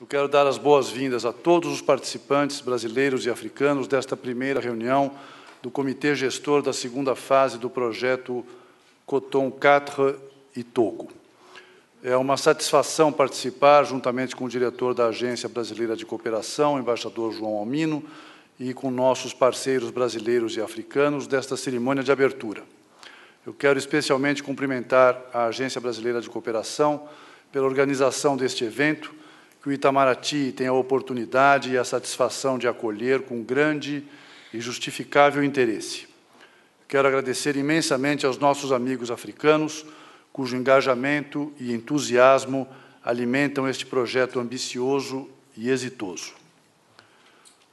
Eu quero dar as boas-vindas a todos os participantes brasileiros e africanos desta primeira reunião do Comitê Gestor da segunda fase do projeto Coton 4 e Togo. É uma satisfação participar, juntamente com o diretor da Agência Brasileira de Cooperação, o embaixador João Almino, e com nossos parceiros brasileiros e africanos, desta cerimônia de abertura. Eu quero especialmente cumprimentar a Agência Brasileira de Cooperação pela organização deste evento, que o Itamaraty tem a oportunidade e a satisfação de acolher com grande e justificável interesse. Quero agradecer imensamente aos nossos amigos africanos, cujo engajamento e entusiasmo alimentam este projeto ambicioso e exitoso.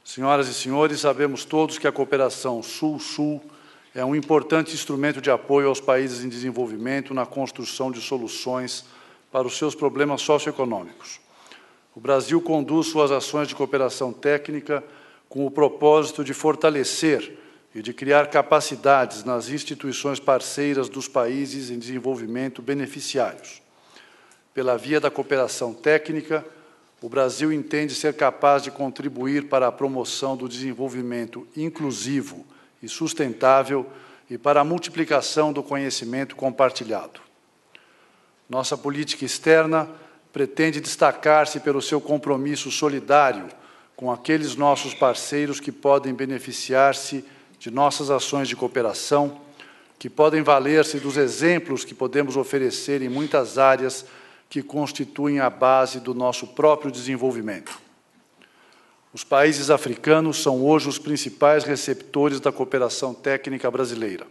Senhoras e senhores, sabemos todos que a cooperação Sul-Sul é um importante instrumento de apoio aos países em desenvolvimento na construção de soluções para os seus problemas socioeconômicos o Brasil conduz suas ações de cooperação técnica com o propósito de fortalecer e de criar capacidades nas instituições parceiras dos países em desenvolvimento beneficiários. Pela via da cooperação técnica, o Brasil entende ser capaz de contribuir para a promoção do desenvolvimento inclusivo e sustentável e para a multiplicação do conhecimento compartilhado. Nossa política externa pretende destacar-se pelo seu compromisso solidário com aqueles nossos parceiros que podem beneficiar-se de nossas ações de cooperação, que podem valer-se dos exemplos que podemos oferecer em muitas áreas que constituem a base do nosso próprio desenvolvimento. Os países africanos são hoje os principais receptores da cooperação técnica brasileira.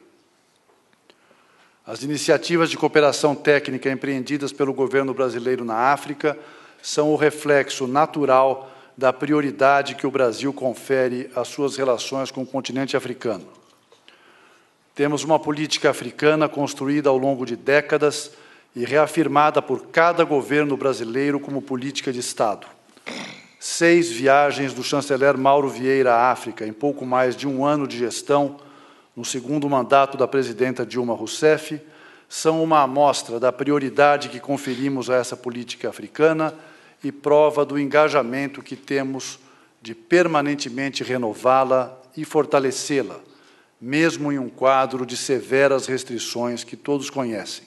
As iniciativas de cooperação técnica empreendidas pelo governo brasileiro na África são o reflexo natural da prioridade que o Brasil confere às suas relações com o continente africano. Temos uma política africana construída ao longo de décadas e reafirmada por cada governo brasileiro como política de Estado. Seis viagens do chanceler Mauro Vieira à África em pouco mais de um ano de gestão no segundo mandato da presidenta Dilma Rousseff, são uma amostra da prioridade que conferimos a essa política africana e prova do engajamento que temos de permanentemente renová-la e fortalecê-la, mesmo em um quadro de severas restrições que todos conhecem.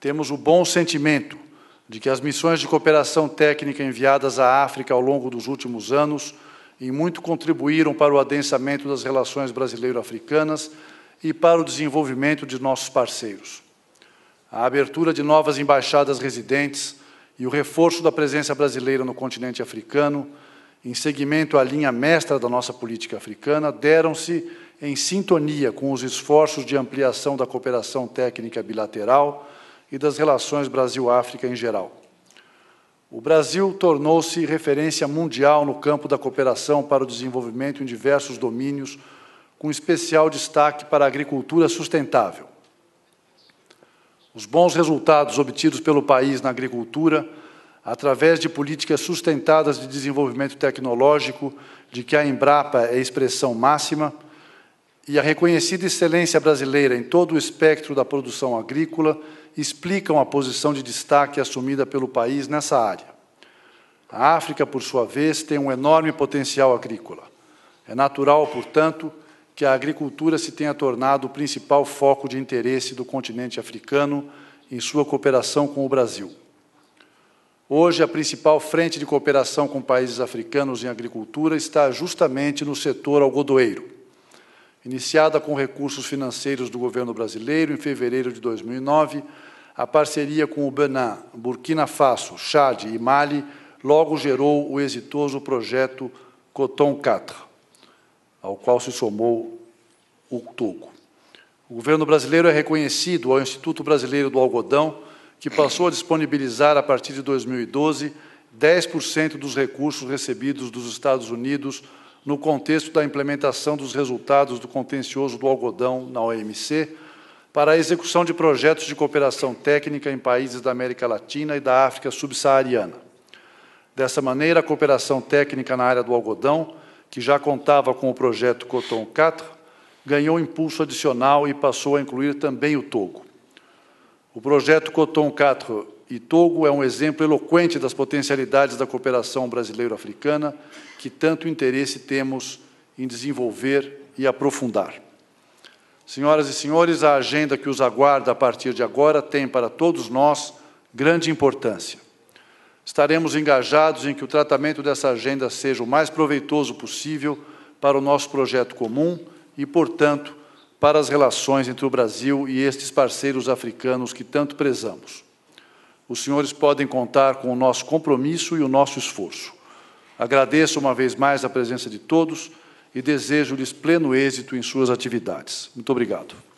Temos o bom sentimento de que as missões de cooperação técnica enviadas à África ao longo dos últimos anos e muito contribuíram para o adensamento das relações brasileiro-africanas e para o desenvolvimento de nossos parceiros. A abertura de novas embaixadas residentes e o reforço da presença brasileira no continente africano, em seguimento à linha mestra da nossa política africana, deram-se em sintonia com os esforços de ampliação da cooperação técnica bilateral e das relações Brasil-África em geral. O Brasil tornou-se referência mundial no campo da cooperação para o desenvolvimento em diversos domínios, com especial destaque para a agricultura sustentável. Os bons resultados obtidos pelo país na agricultura, através de políticas sustentadas de desenvolvimento tecnológico, de que a Embrapa é a expressão máxima, e a reconhecida excelência brasileira em todo o espectro da produção agrícola explicam a posição de destaque assumida pelo país nessa área. A África, por sua vez, tem um enorme potencial agrícola. É natural, portanto, que a agricultura se tenha tornado o principal foco de interesse do continente africano em sua cooperação com o Brasil. Hoje, a principal frente de cooperação com países africanos em agricultura está justamente no setor algodoeiro. Iniciada com recursos financeiros do governo brasileiro em fevereiro de 2009, a parceria com o Benin, Burkina Faso, Chad e Mali logo gerou o exitoso projeto Coton 4, ao qual se somou o Togo. O governo brasileiro é reconhecido ao Instituto Brasileiro do Algodão, que passou a disponibilizar, a partir de 2012, 10% dos recursos recebidos dos Estados Unidos no contexto da implementação dos resultados do contencioso do algodão na OMC, para a execução de projetos de cooperação técnica em países da América Latina e da África subsaariana. Dessa maneira, a cooperação técnica na área do algodão, que já contava com o projeto Coton 4, ganhou impulso adicional e passou a incluir também o Togo. O projeto Coton 4 e Togo é um exemplo eloquente das potencialidades da cooperação brasileiro-africana que tanto interesse temos em desenvolver e aprofundar. Senhoras e senhores, a agenda que os aguarda a partir de agora tem para todos nós grande importância. Estaremos engajados em que o tratamento dessa agenda seja o mais proveitoso possível para o nosso projeto comum e, portanto, para as relações entre o Brasil e estes parceiros africanos que tanto prezamos. Os senhores podem contar com o nosso compromisso e o nosso esforço. Agradeço uma vez mais a presença de todos e desejo-lhes pleno êxito em suas atividades. Muito obrigado.